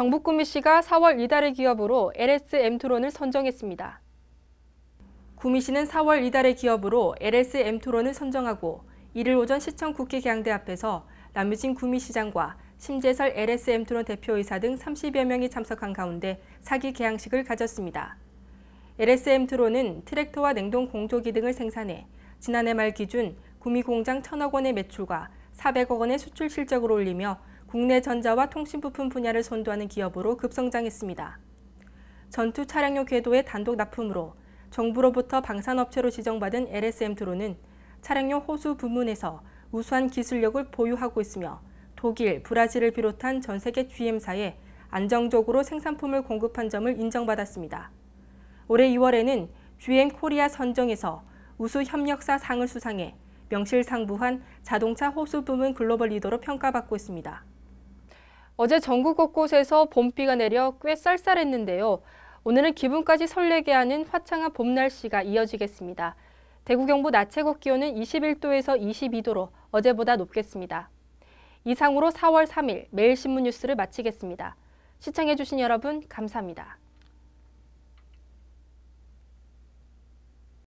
경북구미 시가 4월 이달의 기업으로 LS m 트론을 선정했습니다. 구미시는 4월 이달의 기업으로 LS 엠트론을 선정하고 이를 오전 시청 국회 경대 앞에서 남유진 구미시장과 심재설 LS 엠트론 대표이사 등 30여 명이 참석한 가운데 사기 개항식을 가졌습니다. LS 엠트론은 트랙터와 냉동 공조기 등을 생산해 지난해 말 기준 구미공장 천억 원의 매출과 400억 원의 수출 실적을 올리며 국내 전자와 통신부품 분야를 선도하는 기업으로 급성장했습니다. 전투 차량용 궤도의 단독 납품으로 정부로부터 방산업체로 지정받은 LSM 드론은 차량용 호수 부문에서 우수한 기술력을 보유하고 있으며 독일, 브라질을 비롯한 전 세계 GM사에 안정적으로 생산품을 공급한 점을 인정받았습니다. 올해 2월에는 GM 코리아 선정에서 우수 협력사 상을 수상해 명실상부한 자동차 호수 부문 글로벌 리더로 평가받고 있습니다. 어제 전국 곳곳에서 봄비가 내려 꽤 쌀쌀했는데요. 오늘은 기분까지 설레게 하는 화창한 봄 날씨가 이어지겠습니다. 대구 경부낮 최고 기온은 21도에서 22도로 어제보다 높겠습니다. 이상으로 4월 3일 매일신문 뉴스를 마치겠습니다. 시청해주신 여러분 감사합니다.